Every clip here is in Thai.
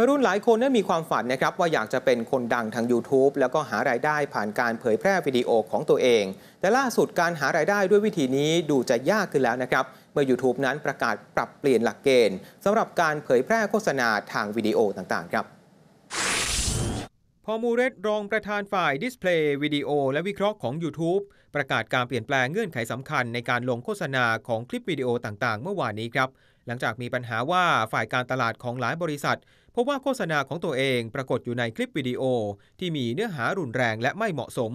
วัยรุ่นหลายคนนั้นมีความฝันนะครับว่าอยากจะเป็นคนดังทาง YouTube แล้วก็หารายได้ผ่านการเผยแพร่วิดีโอของตัวเอง แต่ล่าสุดการหารายได้ด้วยวิธีนี้ดูจะยากขึ้นแล้วนะครับ เมื่อ YouTube นั้นประกาศปรับเปลี่ยนหลักเกณฑ์สำหรับการเผยแพร่โฆษณาทางวิดีโอต่างๆครับ พอมูเรตรองประธานฝ่ายดิสเพลย์วิดีโอ และวิเคราะห์ของ YouTube ประกาศการเปลี่ยนแปลงเงื่อนไขสำคัญในการลงโฆษณาของคลิปวิดีโอต่างๆ เมื่อวานนี้ครับหลังจากมีปัญหาว่าฝ่ายการตลาดของหลายบริษัทพบว่าโฆษณาของตัวเองปรากฏอยู่ในคลิปวิดีโอที่มีเนื้อหารุนแรงและไม่เหมาะสม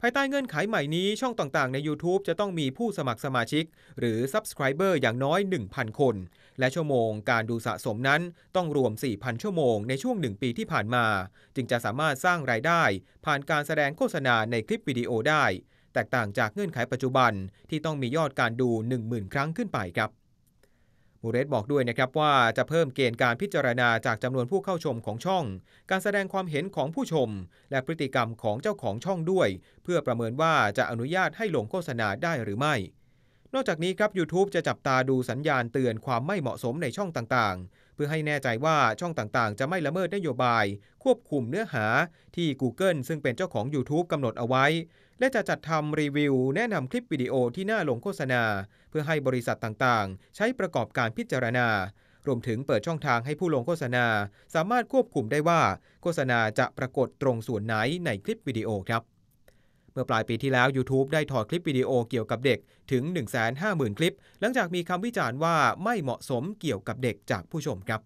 ภายใต้เงื่อนไขใหม่นี้ ช่องต่างๆ ใน YouTube จะต้องมีผู้สมัครสมาชิกหรือ Subscriber อย่างน้อย 1,000 คน และชั่วโมงการดูสะสมนั้นต้องรวม 4,000 ชั่วโมงในช่วง 1 ปีที่ผ่านมา จึงจะสามารถสร้างรายได้ ผ่านการแสดงโฆษณาในคลิปวิดีโอได้แตกต่างจากเงื่อนไขปัจจุบันที่ต้องมียอดการดู10,000 ครั้งขึ้นไปครับมูเรสบอกด้วยนะครับว่าจะเพิ่มเกณฑ์การพิจารณาจากจำนวนผู้เข้าชมของช่อง การแสดงความเห็นของผู้ชม และพฤติกรรมของเจ้าของช่องด้วย เพื่อประเมินว่าจะอนุญาตให้ลงโฆษณาได้หรือไม่นอกจากนี้ครับ YouTube จะจับตาดูสัญญาณเตือนความไม่เหมาะสมในช่องต่างๆ เพื่อให้แน่ใจว่าช่องต่างๆ จะไม่ละเมิดนโยบาย ควบคุมเนื้อหาที่ Google ซึ่งเป็นเจ้าของ YouTube กำหนดเอาไว้ และจะจัดทำรีวิวแนะนำคลิปวิดีโอที่น่าลงโฆษณา เพื่อให้บริษัทต่างๆ ใช้ประกอบการพิจารณา รวมถึงเปิดช่องทางให้ผู้ลงโฆษณาสามารถควบคุมได้ว่า โฆษณาจะปรากฏตรงส่วนไหนในคลิปวิดีโอครับเมื่อปลายปีที่แล้ว YouTube ได้ถอดคลิปวิดีโอเกี่ยวกับเด็กถึง 150,000 คลิป หลังจากมีคำวิจารณ์ว่าไม่เหมาะสมเกี่ยวกับเด็กจากผู้ชมครับ